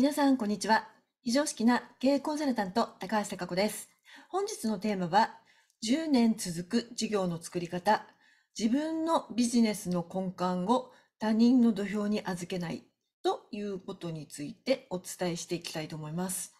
皆さん、こんにちは。非常識な経営コンサルタント、高橋貴子です。本日のテーマは、10年続く事業の作り方、自分のビジネスの根幹を他人の土俵に預けないということについてお伝えしていきたいと思います。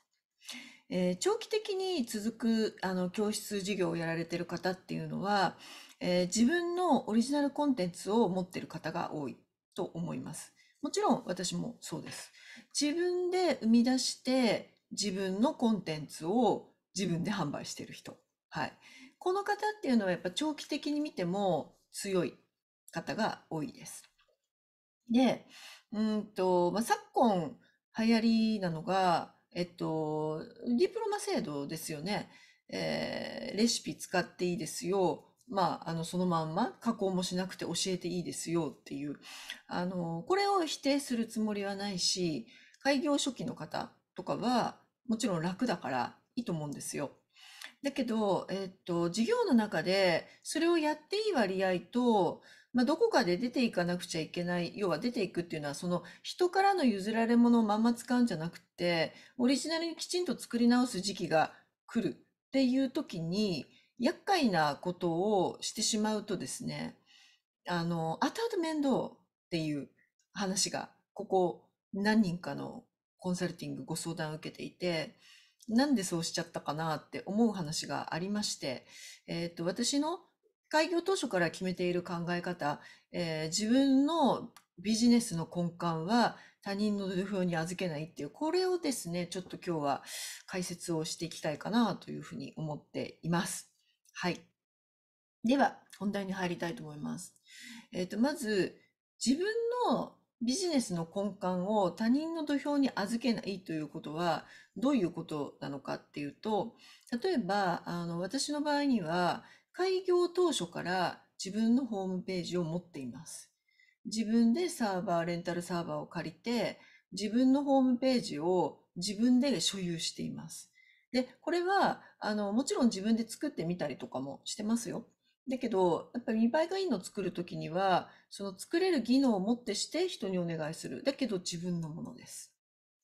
えー、長期的に続くあの教室事業をやられてる方っていうのは、えー、自分のオリジナルコンテンツを持ってる方が多いと思います。もちろん私もそうです。自分で生み出して自分のコンテンツを自分で販売している人。はい。この方っていうのはやっぱ長期的に見ても強い方が多いです。で、うんと、まあ、昨今流行りなのが、えっと、ディプロマ制度ですよね。えー、レシピ使っていいですよ。まあ、あの、そのまんま加工もしなくて教えていいですよっていう、あの、これを否定するつもりはないし、開業初期の方とかは、もちろん楽だからいいと思うんですよ。だけど、えっと、事業の中で、それをやっていい割合と、まあ、どこかで出ていかなくちゃいけない、要は出ていくっていうのは、その人からの譲られ物をまんま使うんじゃなくて、オリジナルにきちんと作り直す時期が来るっていう時に、厄介なことをしてしまうとですね、あの、後々面倒っていう話が、ここ何人かのコンサルティングご相談を受けていて、なんでそうしちゃったかなって思う話がありまして、えっ、と、私の開業当初から決めている考え方、えー、自分のビジネスの根幹は他人の土俵に預けないっていう、これをですね、ちょっと今日は解説をしていきたいかなというふうに思っています。はい。では、本題に入りたいと思います。えっ、ー、と、まず、自分のビジネスの根幹を他人の土俵に預けないということは、どういうことなのかっていうと、例えば、あの、私の場合には、開業当初から自分のホームページを持っています。自分でサーバー、レンタルサーバーを借りて、自分のホームページを自分で所有しています。で、これは、あの、もちろん自分で作ってみたりとかもしてますよ。だけど、やっぱり見栄えがいいのを作るときには、その作れる技能をもってして人にお願いする。だけど自分のものです。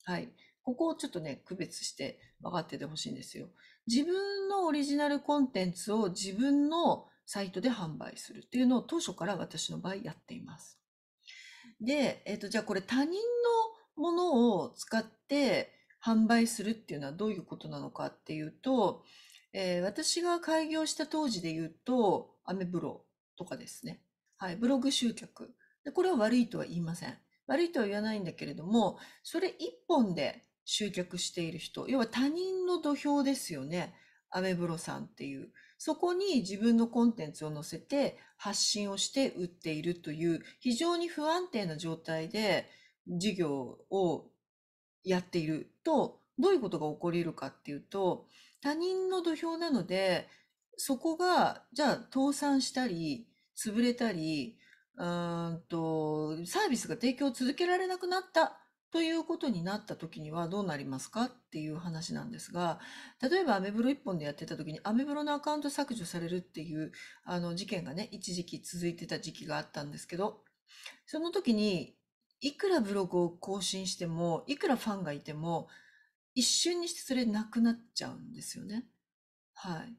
はい。ここをちょっとね、区別して分かっててほしいんですよ。自分のオリジナルコンテンツを自分のサイトで販売するっていうのを当初から私の場合やっています。で、えっ、ー、と、じゃあこれ他人のものを使って、販売するっていうのはどういうことなのかっていうと、えー、私が開業した当時で言うと、アメブロとかですね。はい、ブログ集客。でこれは悪いとは言いません。悪いとは言わないんだけれども、それ一本で集客している人、要は他人の土俵ですよね。アメブロさんっていう。そこに自分のコンテンツを載せて発信をして売っているという非常に不安定な状態で事業をやっていると、どういうことが起こりるかっていうと、他人の土俵なので、そこが、じゃあ倒産したり、潰れたり、うんと、サービスが提供を続けられなくなったということになった時にはどうなりますかっていう話なんですが、例えばアメブロ1本でやってた時にアメブロのアカウント削除されるっていうあの事件がね、一時期続いてた時期があったんですけど、その時にいくらブログを更新しても、いくらファンがいても、一瞬にしてそれなくなっちゃうんですよね。はい。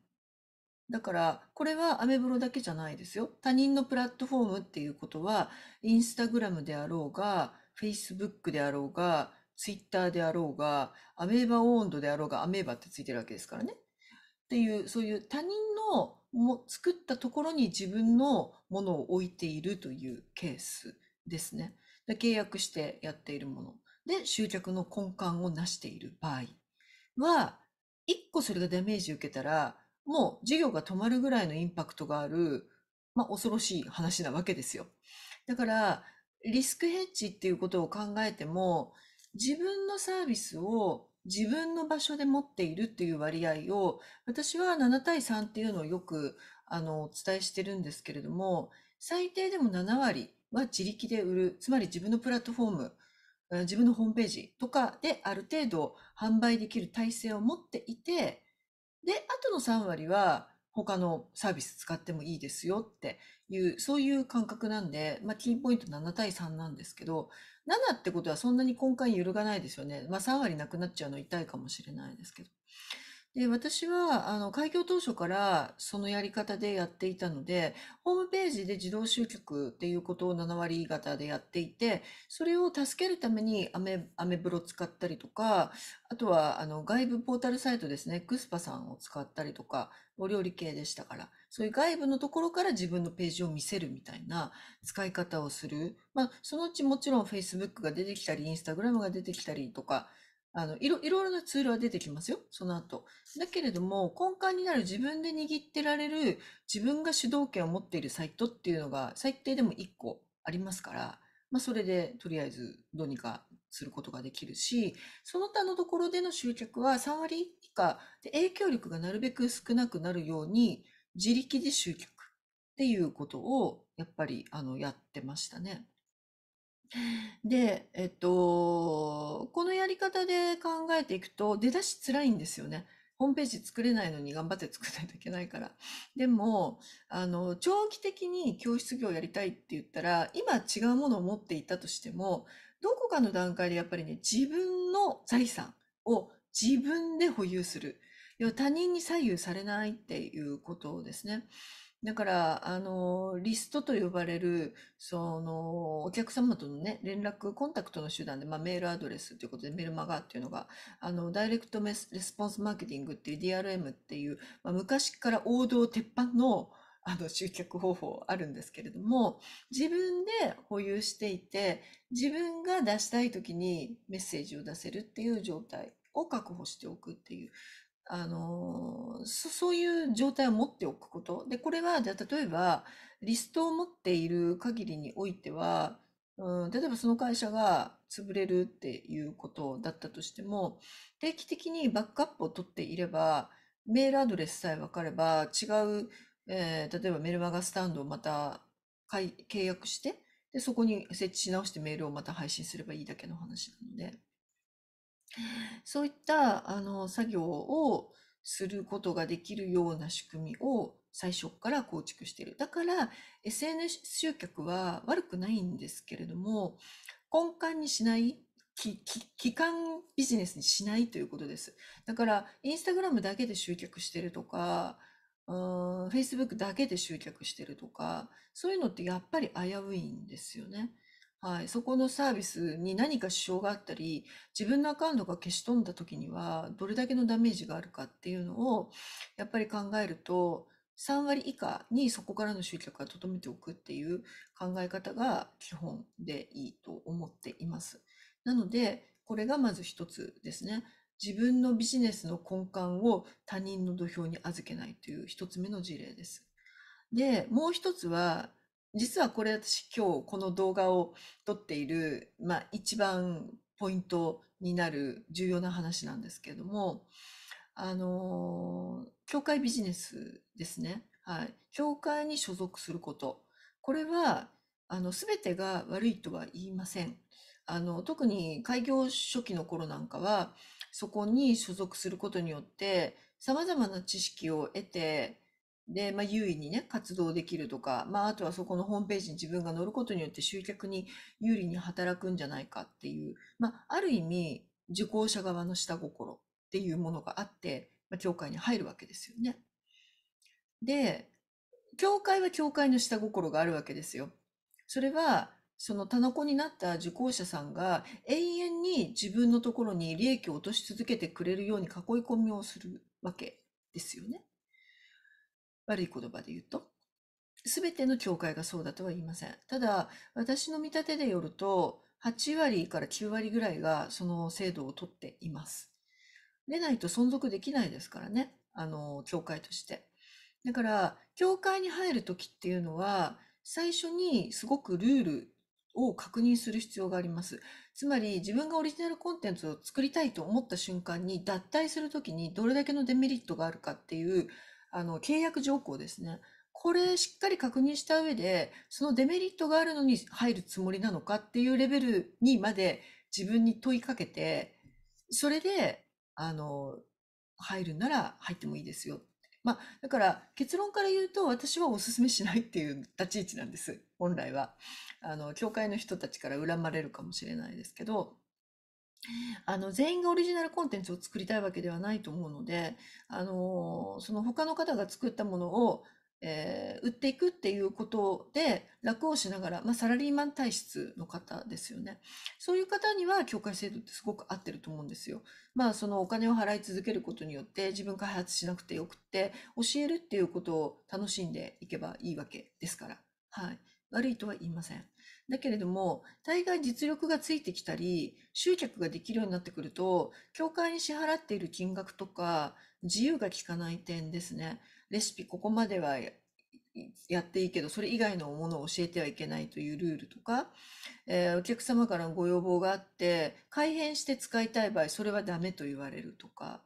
だから、これはアメブロだけじゃないですよ。他人のプラットフォームっていうことは、インスタグラムであろうが、フェイスブックであろうが、ツイッターであろうが、アメーバオーンドであろうが、アメーバってついてるわけですからね。っていう、そういう他人のも作ったところに自分のものを置いているというケースですね。で契約してやっているもので集客の根幹をなしている場合は、一個それがダメージ受けたら、もう事業が止まるぐらいのインパクトがある、まあ恐ろしい話なわけですよ。だから、リスクヘッジっていうことを考えても、自分のサービスを自分の場所で持っているっていう割合を、私は7対3っていうのをよく、あの、お伝えしてるんですけれども、最低でも7割は自力で売る。つまり自分のプラットフォーム、自分のホームページとかである程度販売できる体制を持っていて、で、あとの3割は他のサービス使ってもいいですよっていう、そういう感覚なんで、まあ、キーポイント7対3なんですけど、7ってことはそんなに根幹揺るがないですよね。まあ、3割なくなっちゃうの痛いかもしれないですけど。で、私は、あの、開業当初からそのやり方でやっていたので、ホームページで自動集客っていうことを7割方でやっていて、それを助けるためにアメ、アメブロ使ったりとか、あとは、あの、外部ポータルサイトですね、クスパさんを使ったりとか、お料理系でしたから、そういう外部のところから自分のページを見せるみたいな使い方をする。まあ、そのうちもちろん Facebook が出てきたり、Instagram が出てきたりとか、あの、いろ、いろいろなツールは出てきますよ、その後。だけれども、根幹になる自分で握ってられる、自分が主導権を持っているサイトっていうのが、最低でも1個ありますから、まあ、それでとりあえずどうにかすることができるし、その他のところでの集客は3割以下で影響力がなるべく少なくなるように自力で集客っていうことをやっぱりあのやってましたね。で、えっと、このやり方で考えていくと、出だし辛いんですよね。ホームページ作れないのに頑張って作らないといけないから。でも、あの、長期的に教室業をやりたいって言ったら、今違うものを持っていたとしても、どこかの段階でやっぱりね、自分の財産を自分で保有する。要は他人に左右されないっていうことですね。だから、あの、リストと呼ばれる、その、お客様とのね、連絡、コンタクトの手段で、まあ、メールアドレスということで、メルマガっていうのが、あの、ダイレクトメスレスポンスマーケティングっていう DRM っていう、まあ、昔から王道鉄板の、あの、集客方法あるんですけれども、自分で保有していて、自分が出したい時にメッセージを出せるっていう状態を確保しておくっていう。あのそういう状態を持っておくこと。で、これは、じゃあ例えば、リストを持っている限りにおいては、うん、例えばその会社が潰れるっていうことだったとしても、定期的にバックアップを取っていれば、メールアドレスさえ分かれば、違う、えー、例えばメルマガスタンドをまた契約して、で、そこに設置し直してメールをまた配信すればいいだけの話なので。そういったあの作業をすることができるような仕組みを最初から構築している。だから SNS 集客は悪くないんですけれども、根幹にしない基幹ビジネスにしないということです。だから、インスタグラムだけで集客してるとか、うん、Facebook だけで集客してるとか、そういうのってやっぱり危ういんですよね。はい、そこのサービスに何か支障があったり、自分のアカウントが消し飛んだ時には、どれだけのダメージがあるかっていうのを、やっぱり考えると、3割以下にそこからの集客はどめておくっていう考え方が基本でいいと思っています。なので、これがまず一つですね。自分のビジネスの根幹を他人の土俵に預けないという一つ目の事例です。で、もう一つは、実はこれ私今日この動画を撮っている、まあ、一番ポイントになる重要な話なんですけれども、あの、教会ビジネスですね。はい。教会に所属すること。これは、あの、全てが悪いとは言いません。あの、特に開業初期の頃なんかは、そこに所属することによって、様々な知識を得て、で、まあ、優位にね、活動できるとか、まあ、あとはそこのホームページに自分が載ることによって集客に有利に働くんじゃないかっていう、まあ、ある意味、受講者側の下心っていうものがあって、まあ、教会に入るわけですよね。で、教会は教会の下心があるわけですよ。それは、そのタナコになった受講者さんが永遠に自分のところに利益を落とし続けてくれるように囲い込みをするわけですよね。悪い言葉で言うと。全ての教会がそうだとは言いません。ただ、私の見立てでよると、8割から9割ぐらいがその制度をとっています。でないと存続できないですからね、あの、教会として。だから、教会に入るときっていうのは、最初にすごくルールを確認する必要があります。つまり、自分がオリジナルコンテンツを作りたいと思った瞬間に、脱退するときにどれだけのデメリットがあるかっていう、あの契約条項ですね。これしっかり確認した上で、そのデメリットがあるのに入るつもりなのかっていうレベルにまで自分に問いかけて、それで、あの、入るなら入ってもいいですよ。まあ、だから結論から言うと私はお勧めしないっていう立ち位置なんです。本来は。あの、教会の人たちから恨まれるかもしれないですけど、あの、全員がオリジナルコンテンツを作りたいわけではないと思うので、あの、その他の方が作ったものを、えー、売っていくっていうことで楽をしながら、まあ、サラリーマン体質の方ですよね。そういう方には境界制度ってすごく合ってると思うんですよ。まあそのお金を払い続けることによって自分開発しなくてよくって教えるっていうことを楽しんでいけばいいわけですから。はい。悪いとは言いません。だけれども、大概実力がついてきたり、集客ができるようになってくると、教会に支払っている金額とか、自由が利かない点ですね。レシピここまではやっていいけど、それ以外のものを教えてはいけないというルールとか、えー、お客様からのご要望があって、改変して使いたい場合、それはダメと言われるとか、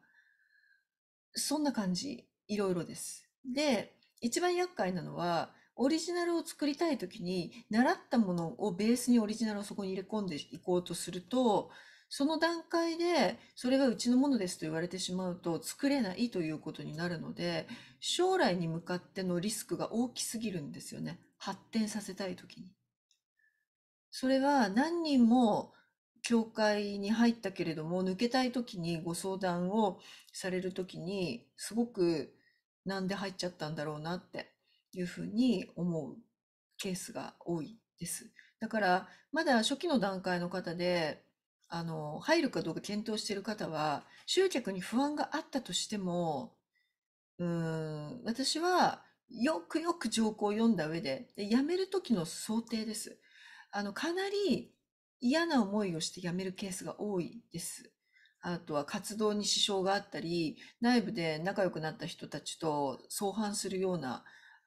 そんな感じ、いろいろです。で、一番厄介なのは、オリジナルを作りたい時に習ったものをベースにオリジナルをそこに入れ込んでいこうとするとその段階でそれがうちのものですと言われてしまうと作れないということになるので将来に向かってのリスクが大きすぎるんですよね発展させたい時に。それは何人も教会に入ったけれども抜けたい時にご相談をされる時にすごくなんで入っちゃったんだろうなっていうふうに思うケースが多いです。だからまだ初期の段階の方であの入るかどうか検討している方は集客に不安があったとしてもうん私はよくよく条項を読んだ上でで辞める時の想定です。あのかなり嫌な思いをして辞めるケースが多いです。あとは活動に支障があったり、内部で仲良くなった人たちと相反するような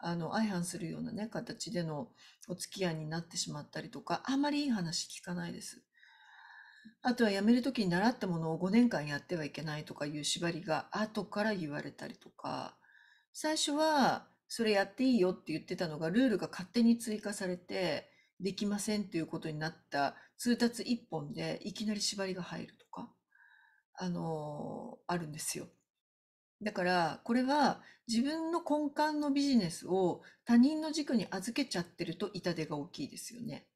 あの、相反するようなね、形でのお付き合いになってしまったりとか、あんまりいい話聞かないです。あとは辞める時に習ったものを5年間やってはいけないとかいう縛りが後から言われたりとか、最初はそれやっていいよって言ってたのが、ルールが勝手に追加されて、できませんということになった通達1本でいきなり縛りが入るとか、あのあるんですよ。だから、これは自分の根幹のビジネスを他人の軸に預けちゃってると痛手が大きいですよね。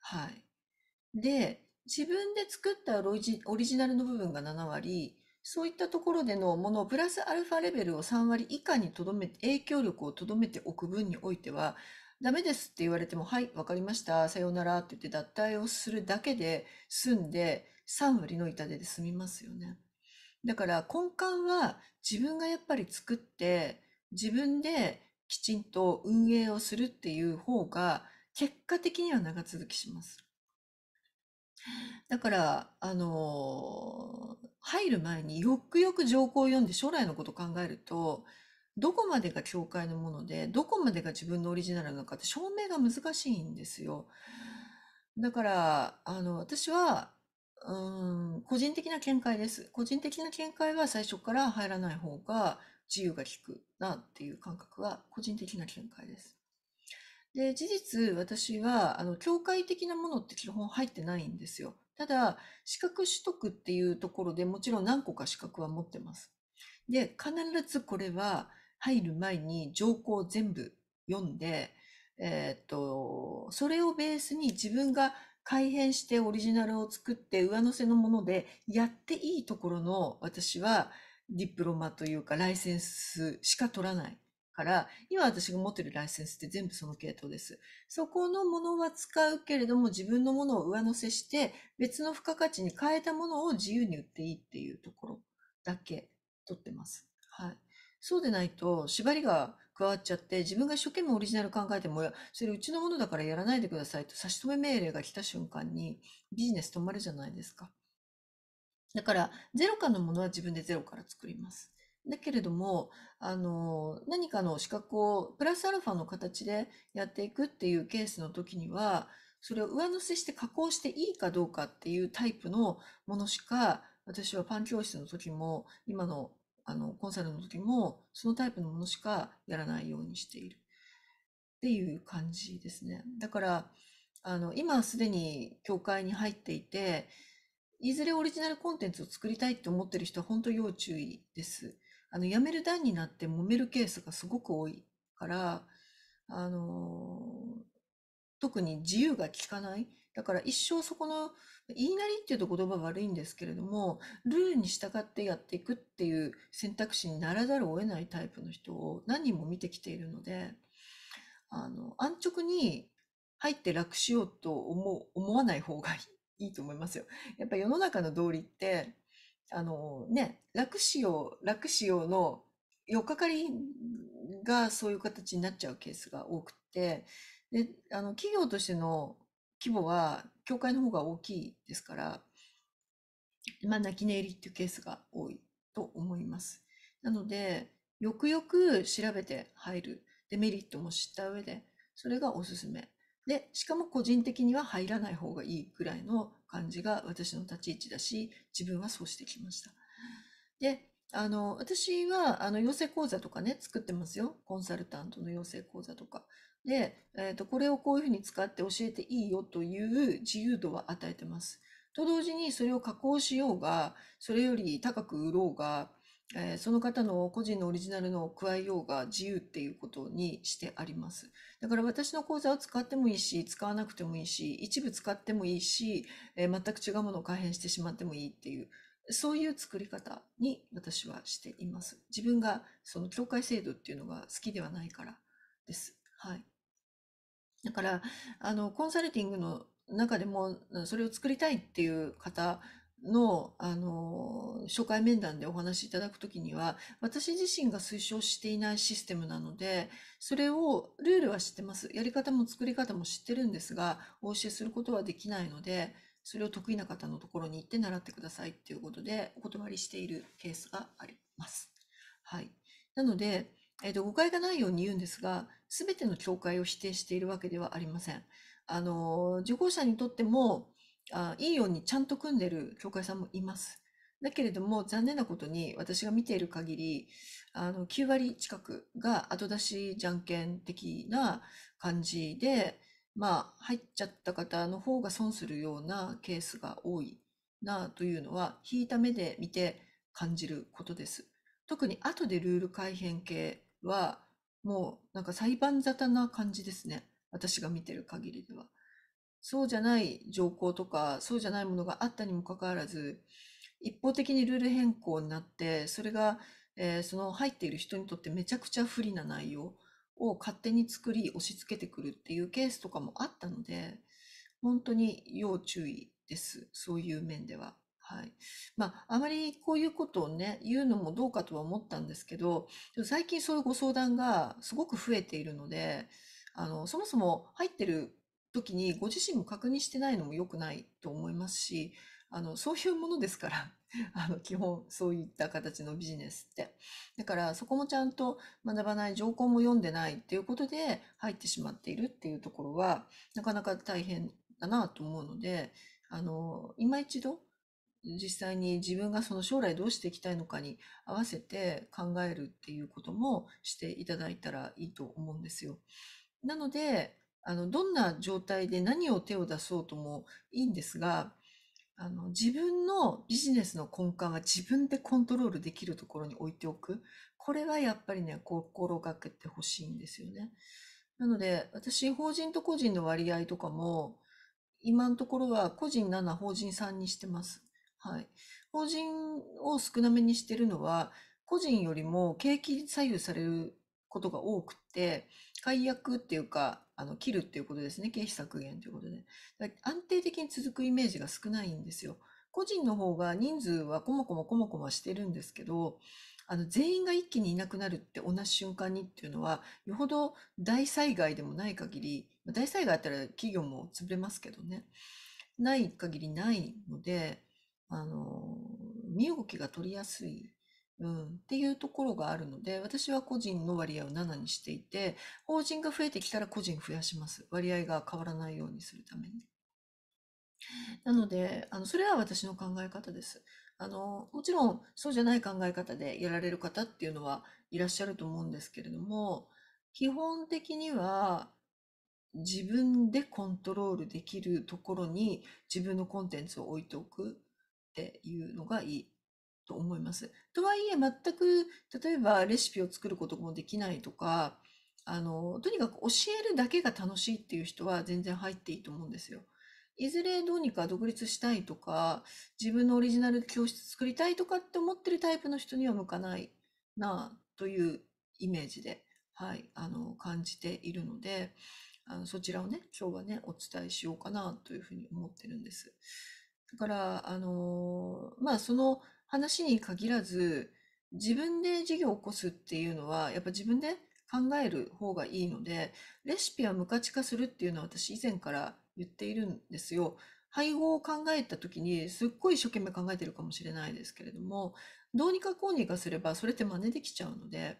はい。で、自分で作ったオリジオリジナルの部分が7割、そういったところでのものをプラスアルファレベルを3割以下にとどめて、影響力をとどめておく分においては、ダメですって言われても、はい、わかりました、さようならって言って脱退をするだけで済んで、3割の痛手で済みますよね。だから根幹は自分がやっぱり作って自分できちんと運営をするっていう方が結果的には長続きします。だから、あのー、入る前によくよく条項を読んで将来のことを考えると、どこまでが教会のもので、どこまでが自分のオリジナルなのかって証明が難しいんですよ。だから、あの、私は個人的な見解です。個人的な見解は最初から入らない方が自由が利くなっていう感覚は個人的な見解です。で、事実私は、あの、教会的なものって基本入ってないんですよ。ただ、資格取得っていうところでもちろん何個か資格は持ってます。で、必ずこれは入る前に条項全部読んで、えー、っと、それをベースに自分が改変してオリジナルを作って上乗せのものでやっていいところの私はディプロマというかライセンスしか取らないから、今私が持ってるライセンスって全部その系統です。そこのものは使うけれども自分のものを上乗せして別の付加価値に変えたものを自由に売っていいっていうところだけ取ってます。はい。そうでないと縛りが加わっちゃって、自分が一生懸命オリジナル考えても、それうちのものだからやらないでくださいと差し止め命令が来た瞬間にビジネス止まるじゃないですか。だから、ゼロかのものは自分でゼロから作ります。だけれども、あの、何かの資格をプラスアルファの形でやっていくっていうケースの時には、それを上乗せして加工していいかどうかっていうタイプのものしか、私はパン教室の時も、今のあの、コンサルの時も、そのタイプのものしかやらないようにしている。っていう感じですね。だから、あの、今すでに教会に入っていて、いずれオリジナルコンテンツを作りたいって思ってる人は本当要注意です。あの、辞める段になって揉めるケースがすごく多いから、あの、特に自由が利かないだから一生そこの言いなりっていうと言葉悪いんですけれども、ルールに従ってやっていくっていう選択肢にならざるを得ないタイプの人を何人も見てきているので、あの、安直に入って楽しようと思思わない方がいいと思いますよ。やっぱ世の中の道理って、あのね、楽しよう、楽しようの4日かりがそういう形になっちゃうケースが多くて、で、あの、企業としての規模は教会の方が大きいですから、まあ、泣き寝入りっていうケースが多いと思います。なので、よくよく調べて入る。デメリットも知った上で、それがおすすめ。で、しかも個人的には入らない方がいいくらいの感じが私の立ち位置だし、自分はそうしてきました。で、あの、私は、あの、養成講座とかね、作ってますよ。コンサルタントの養成講座とか。で、えーと、これをこういうふうに使って教えていいよという自由度は与えてます。と同時にそれを加工しようが、それより高く売ろうが、えー、その方の個人のオリジナルのを加えようが自由っていうことにしてあります。だから私の講座を使ってもいいし、使わなくてもいいし、一部使ってもいいし、えー、全く違うものを改変してしまってもいいっていう、そういう作り方に私はしています。自分がその境界制度っていうのが好きではないからです。はい。だから、あの、コンサルティングの中でも、それを作りたいっていう方の、あの、初回面談でお話しいただくときには、私自身が推奨していないシステムなので、それを、ルールは知ってます。やり方も作り方も知ってるんですが、お教えすることはできないので、それを得意な方のところに行って習ってくださいっていうことで、お断りしているケースがあります。はい。なので、えっ、ー、と、誤解がないように言うんですが、すべての教会を否定しているわけではありません。あの、受講者にとっても、あいいようにちゃんと組んでる教会さんもいます。だけれども、残念なことに私が見ている限り、あの、9割近くが後出しじゃんけん的な感じで、まあ、入っちゃった方の方が損するようなケースが多いなというのは、引いた目で見て感じることです。特に後でルール改変系は、もうなんか裁判沙汰な感じですね。私が見てる限りでは。そうじゃない条項とか、そうじゃないものがあったにもかかわらず、一方的にルール変更になって、それが、えー、その入っている人にとってめちゃくちゃ不利な内容を勝手に作り押し付けてくるっていうケースとかもあったので、本当に要注意です。そういう面では。はい。まあ、あまりこういうことをね、言うのもどうかとは思ったんですけど、最近そういうご相談がすごく増えているので、あの、そもそも入ってる時にご自身も確認してないのも良くないと思いますし、あの、そういうものですから、あの、基本そういった形のビジネスって。だからそこもちゃんと学ばない、条項も読んでないっていうことで入ってしまっているっていうところは、なかなか大変だなと思うので、あの、今一度実際に自分がその将来どうしていきたいのかに合わせて考えるっていうこともしていただいたらいいと思うんですよ。なので、あの、どんな状態で何を手を出そうともいいんですが、あの、自分のビジネスの根幹は自分でコントロールできるところに置いておく。これはやっぱりね、心がけてほしいんですよね。なので、私、法人と個人の割合とかも、今のところは個人7、法人3にしてます。はい。法人を少なめにしてるのは、個人よりも景気左右されることが多くて、解約っていうか、あの、切るっていうことですね。経費削減ということで。安定的に続くイメージが少ないんですよ。個人の方が人数はこもこもこもこもしてるんですけど、あの、全員が一気にいなくなるって同じ瞬間にっていうのは、よほど大災害でもない限り、大災害あったら企業も潰れますけどね、ない限りないので、あの、身動きが取りやすい、うん、っていうところがあるので、私は個人の割合を7にしていて、法人が増えてきたら個人増やします。割合が変わらないようにするために。なので、あの、それは私の考え方です。あの、もちろんそうじゃない考え方でやられる方っていうのはいらっしゃると思うんですけれども、基本的には自分でコントロールできるところに自分のコンテンツを置いておく。っていうのがいいと思います。とはいえ、全く、例えばレシピを作ることもできないとか、あの、とにかく教えるだけが楽しいっていう人は全然入っていいと思うんですよ。いずれどうにか独立したいとか、自分のオリジナル教室作りたいとかって思ってるタイプの人には向かないなというイメージで、はい、あの、感じているので、あのそちらをね、今日はね、お伝えしようかなというふうに思ってるんです。だから、あのーまあ、その話に限らず、自分で事業を起こすっていうのは、やっぱ自分で考える方がいいので、レシピは無価値化するっていうのは私以前から言っているんですよ。配合を考えた時にすっごい一生懸命考えてるかもしれないですけれども、どうにかこうにかすればそれって真似できちゃうので、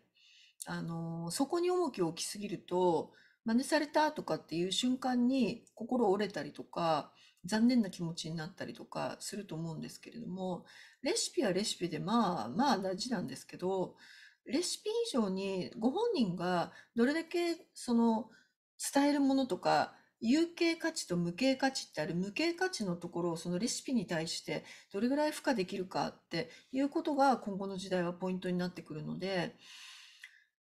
あのーそこに重きを置きすぎると、真似されたとかっていう瞬間に心折れたりとか、残念な気持ちになったりとかすると思うんですけれども、レシピはレシピでまあまあ大事なんですけど、レシピ以上にご本人がどれだけその伝えるものとか、有形価値と無形価値ってある無形価値のところをそのレシピに対してどれぐらい付加できるかっていうことが今後の時代はポイントになってくるので、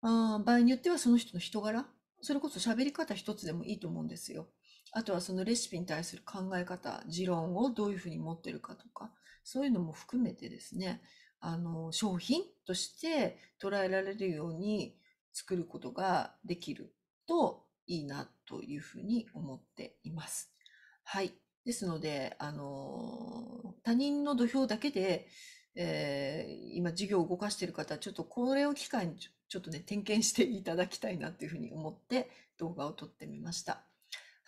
あ場合によってはその人の人柄、それこそ喋り方一つでもいいと思うんですよ。あとはそのレシピに対する考え方、持論をどういうふうに持ってるかとか、そういうのも含めてですね、あの、商品として捉えられるように作ることができるといいなというふうに思っています。はい。ですので、あの、他人の土俵だけで、えー、今事業を動かしている方、ちょっとこれを機会にちょっとね、点検していただきたいなというふうに思って動画を撮ってみました。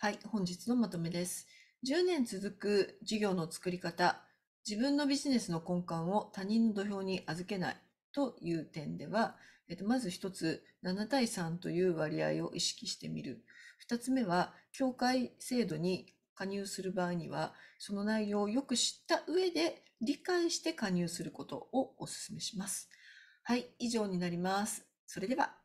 はい、本日のまとめです。10年続く事業の作り方、自分のビジネスの根幹を他人の土俵に預けないという点では、えっと、まず一つ、7対3という割合を意識してみる。二つ目は、協会制度に加入する場合には、その内容をよく知った上で理解して加入することをお勧めします。はい、以上になります。それでは。